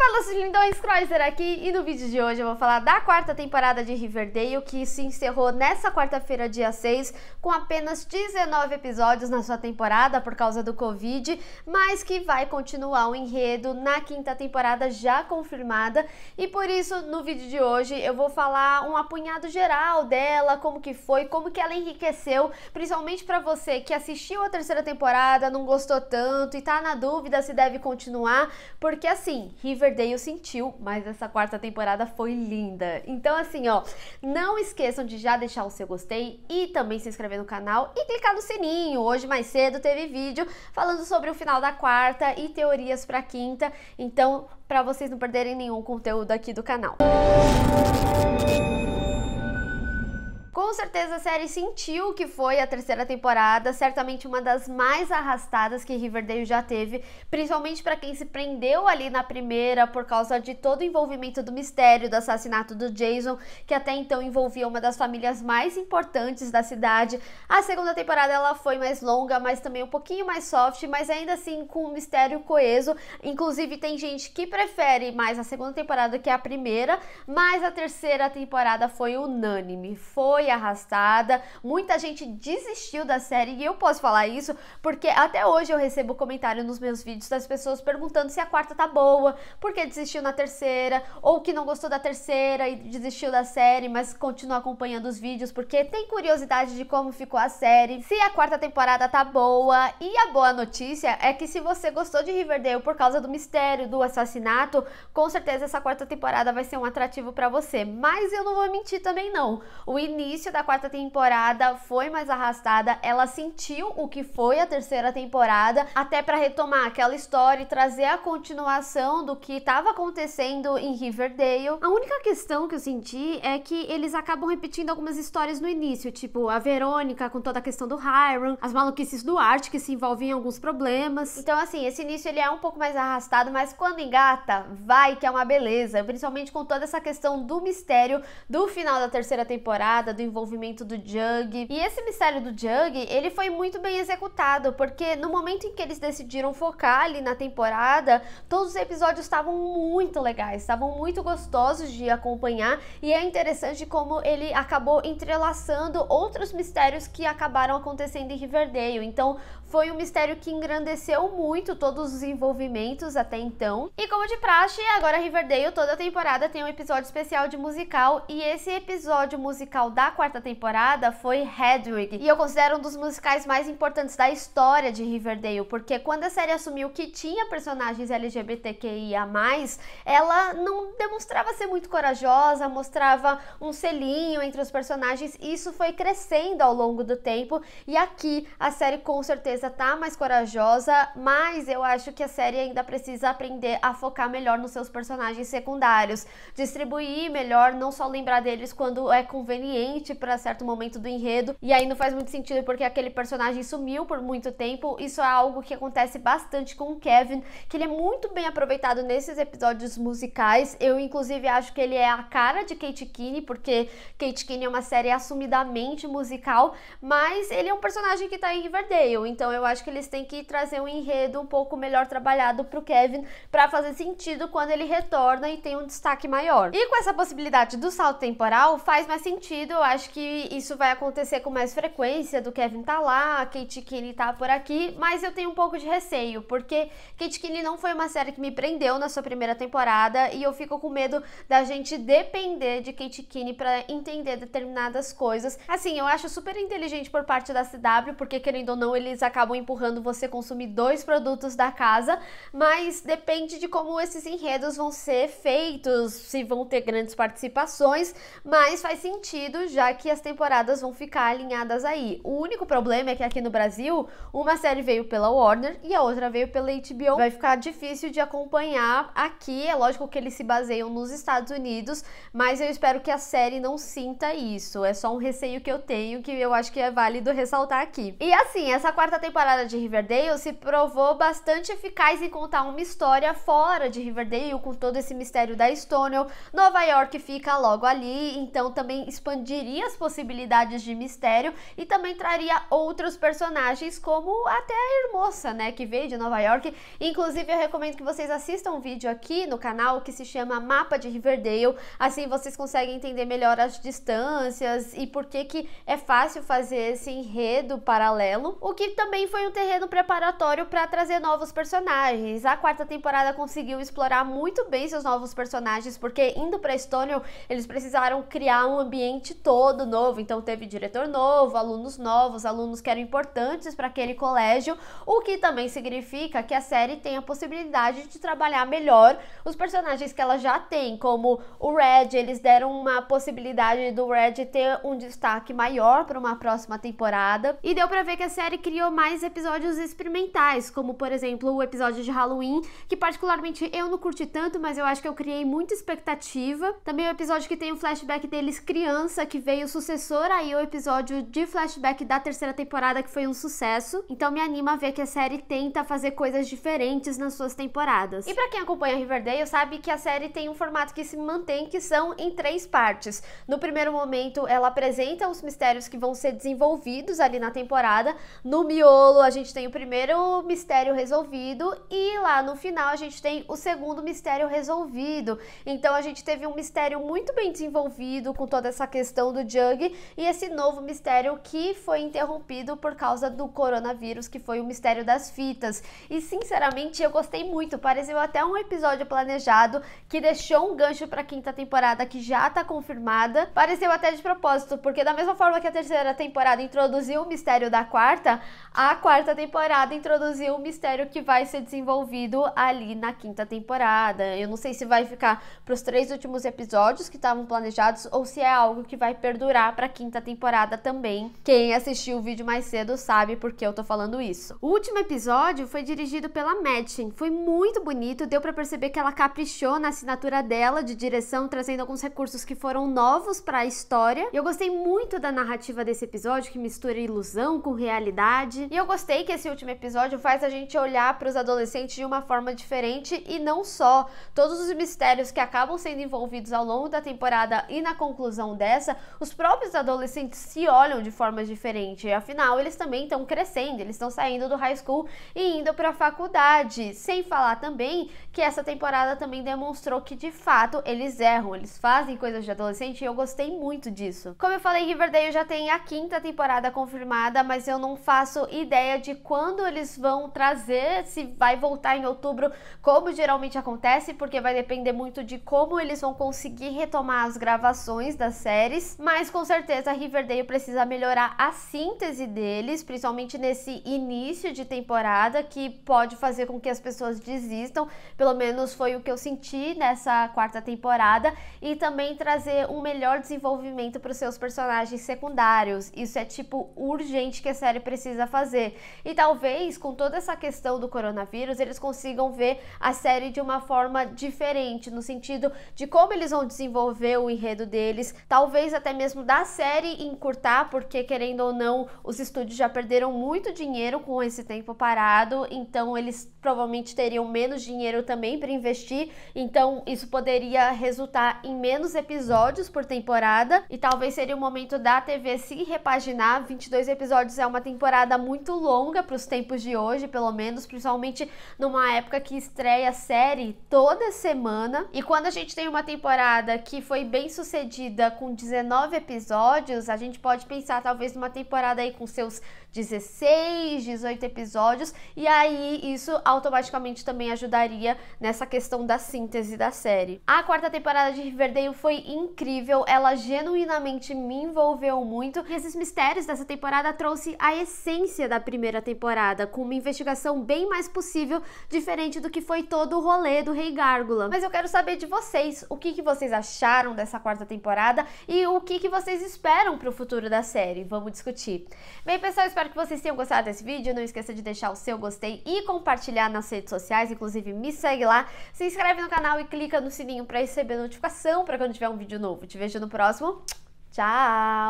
Fala, seus lindões, Kreuzer aqui e no vídeo de hoje eu vou falar da quarta temporada de Riverdale que se encerrou nessa quarta-feira, dia 6, com apenas 19 episódios na sua temporada por causa do Covid, mas que vai continuar o um enredo na quinta temporada já confirmada e por isso no vídeo de hoje eu vou falar um apunhado geral dela, como que foi, como que ela enriqueceu, principalmente para você que assistiu a terceira temporada, não gostou tanto e tá na dúvida se deve continuar, porque assim, Riverdale Riverdale sentiu, mas essa quarta temporada foi linda. Então assim, ó, não esqueçam de já deixar o seu gostei e também se inscrever no canal e clicar no sininho. Hoje mais cedo teve vídeo falando sobre o final da quarta e teorias para quinta, então para vocês não perderem nenhum conteúdo aqui do canal. Música com certeza a série sentiu que foi a terceira temporada, certamente uma das mais arrastadas que Riverdale já teve, principalmente para quem se prendeu ali na primeira por causa de todo o envolvimento do mistério do assassinato do Jason, que até então envolvia uma das famílias mais importantes da cidade. A segunda temporada ela foi mais longa, mas também um pouquinho mais soft, mas ainda assim com um mistério coeso. Inclusive tem gente que prefere mais a segunda temporada que a primeira, mas a terceira temporada foi unânime. Foi arrastada, muita gente desistiu da série e eu posso falar isso porque até hoje eu recebo comentário nos meus vídeos das pessoas perguntando se a quarta tá boa, porque desistiu na terceira, ou que não gostou da terceira e desistiu da série, mas continua acompanhando os vídeos porque tem curiosidade de como ficou a série, se a quarta temporada tá boa. E a boa notícia é que se você gostou de Riverdale por causa do mistério, do assassinato, com certeza essa quarta temporada vai ser um atrativo para você. Mas eu não vou mentir também não. O início início da quarta temporada foi mais arrastada, ela sentiu o que foi a terceira temporada, até para retomar aquela história e trazer a continuação do que estava acontecendo em Riverdale. A única questão que eu senti é que eles acabam repetindo algumas histórias no início, tipo a Verônica com toda a questão do Hiram, as maluquices do Art que se envolvem em alguns problemas. Então assim, esse início ele é um pouco mais arrastado, mas quando engata, vai que é uma beleza, principalmente com toda essa questão do mistério do final da terceira temporada, do envolvimento do Jug. E esse mistério do Jug, ele foi muito bem executado, porque no momento em que eles decidiram focar ali na temporada, todos os episódios estavam muito legais, estavam muito gostosos de acompanhar, e é interessante como ele acabou entrelaçando outros mistérios que acabaram acontecendo em Riverdale. Então, foi um mistério que engrandeceu muito todos os envolvimentos até então. E como de praxe, agora Riverdale toda temporada tem um episódio especial de musical e esse episódio musical da quarta temporada foi Hedwig. E eu considero um dos musicais mais importantes da história de Riverdale, porque quando a série assumiu que tinha personagens LGBTQIA+, ela não demonstrava ser muito corajosa, mostrava um selinho entre os personagens, e isso foi crescendo ao longo do tempo, e aqui a série com certeza tá mais corajosa, mas eu acho que a série ainda precisa aprender a focar melhor nos seus personagens secundários, distribuir melhor, não só lembrar deles quando é conveniente para certo momento do enredo. E aí não faz muito sentido porque aquele personagem sumiu por muito tempo. Isso é algo que acontece bastante com o Kevin, que ele é muito bem aproveitado nesses episódios musicais. Eu inclusive acho que ele é a cara de Kate Kinney, porque Kate Kinney é uma série assumidamente musical, mas ele é um personagem que tá em Riverdale, então então eu acho que eles têm que trazer um enredo um pouco melhor trabalhado pro Kevin para fazer sentido quando ele retorna e tem um destaque maior. E com essa possibilidade do salto temporal, faz mais sentido, eu acho que isso vai acontecer com mais frequência do Kevin tá lá, a Kate Kinney tá por aqui, mas eu tenho um pouco de receio, porque Kate Kinney não foi uma série que me prendeu na sua primeira temporada e eu fico com medo da gente depender de Kate Kinney para entender determinadas coisas. Assim, eu acho super inteligente por parte da CW, porque querendo ou não, eles acabam acabam empurrando você consumir dois produtos da casa, mas depende de como esses enredos vão ser feitos, se vão ter grandes participações, mas faz sentido já que as temporadas vão ficar alinhadas aí. O único problema é que aqui no Brasil, uma série veio pela Warner e a outra veio pela HBO. Vai ficar difícil de acompanhar aqui, é lógico que eles se baseiam nos Estados Unidos, mas eu espero que a série não sinta isso. É só um receio que eu tenho que eu acho que é válido ressaltar aqui. E assim, essa quarta temporada temporada de Riverdale se provou bastante eficaz em contar uma história fora de Riverdale, com todo esse mistério da Stonewall. Nova York fica logo ali, então também expandiria as possibilidades de mistério e também traria outros personagens, como até a Hermosa, né, que veio de Nova York. Inclusive, eu recomendo que vocês assistam um vídeo aqui no canal que se chama Mapa de Riverdale, assim vocês conseguem entender melhor as distâncias e por que que é fácil fazer esse enredo paralelo, o que também também foi um terreno preparatório para trazer novos personagens. A quarta temporada conseguiu explorar muito bem seus novos personagens, porque indo para Estônia eles precisaram criar um ambiente todo novo. Então teve diretor novo, alunos novos, alunos que eram importantes para aquele colégio, o que também significa que a série tem a possibilidade de trabalhar melhor os personagens que ela já tem, como o Red. Eles deram uma possibilidade do Red ter um destaque maior para uma próxima temporada. E deu para ver que a série criou mais episódios experimentais, como por exemplo o episódio de Halloween, que particularmente eu não curti tanto, mas eu acho que eu criei muita expectativa. Também o episódio que tem o um flashback deles criança, que veio sucessor aí o episódio de flashback da terceira temporada, que foi um sucesso. Então me anima a ver que a série tenta fazer coisas diferentes nas suas temporadas. E para quem acompanha Riverdale sabe que a série tem um formato que se mantém, que são em três partes. No primeiro momento, ela apresenta os mistérios que vão ser desenvolvidos ali na temporada. No miolo a gente tem o primeiro mistério resolvido e lá no final a gente tem o segundo mistério resolvido. Então a gente teve um mistério muito bem desenvolvido com toda essa questão do Jug e esse novo mistério que foi interrompido por causa do coronavírus, que foi o mistério das fitas. E sinceramente eu gostei muito, pareceu até um episódio planejado que deixou um gancho para a quinta temporada que já está confirmada. Pareceu até de propósito, porque da mesma forma que a terceira temporada introduziu o mistério da quarta, a quarta temporada introduziu um mistério que vai ser desenvolvido ali na quinta temporada. Eu não sei se vai ficar para os três últimos episódios que estavam planejados ou se é algo que vai perdurar para a quinta temporada também. Quem assistiu o vídeo mais cedo sabe porque eu tô falando isso. O último episódio foi dirigido pela Madchen. Foi muito bonito, deu para perceber que ela caprichou na assinatura dela de direção, trazendo alguns recursos que foram novos para a história. E eu gostei muito da narrativa desse episódio que mistura ilusão com realidade. E eu gostei que esse último episódio faz a gente olhar para os adolescentes de uma forma diferente e não só. Todos os mistérios que acabam sendo envolvidos ao longo da temporada e na conclusão dessa, os próprios adolescentes se olham de forma diferente. Afinal, eles também estão crescendo, eles estão saindo do high school e indo para a faculdade. Sem falar também que essa temporada também demonstrou que de fato eles erram, eles fazem coisas de adolescente e eu gostei muito disso. Como eu falei, Riverdale já tem a quinta temporada confirmada, mas eu não faço ideia de quando eles vão trazer, se vai voltar em outubro, como geralmente acontece, porque vai depender muito de como eles vão conseguir retomar as gravações das séries, mas com certeza Riverdale precisa melhorar a síntese deles, principalmente nesse início de temporada que pode fazer com que as pessoas desistam, pelo menos foi o que eu senti nessa quarta temporada. E também trazer um melhor desenvolvimento para os seus personagens secundários. Isso é tipo urgente que a série precisa fazer. E talvez com toda essa questão do coronavírus, eles consigam ver a série de uma forma diferente no sentido de como eles vão desenvolver o enredo deles, talvez até mesmo da série encurtar, porque querendo ou não, os estúdios já perderam muito dinheiro com esse tempo parado, então eles provavelmente teriam menos dinheiro também para investir, então isso poderia resultar em menos episódios por temporada e talvez seria o momento da TV se repaginar. 22 episódios é uma temporada muito longa para os tempos de hoje, pelo menos, principalmente numa época que estreia série toda semana. E quando a gente tem uma temporada que foi bem sucedida com 19 episódios, a gente pode pensar talvez numa temporada aí com seus 16, 18 episódios, e aí isso automaticamente também ajudaria nessa questão da síntese da série. A quarta temporada de Riverdale foi incrível, ela genuinamente me envolveu muito, e esses mistérios dessa temporada trouxe a essência da primeira temporada, com uma investigação bem mais possível, diferente do que foi todo o rolê do Rei Gárgula. Mas eu quero saber de vocês, o que, que vocês acharam dessa quarta temporada e o que, que vocês esperam para o futuro da série. Vamos discutir. Bem, pessoal, espero espero que vocês tenham gostado desse vídeo. Não esqueça de deixar o seu gostei e compartilhar nas redes sociais. Inclusive, me segue lá. Se inscreve no canal e clica no sininho para receber notificação para quando tiver um vídeo novo. Te vejo no próximo. Tchau!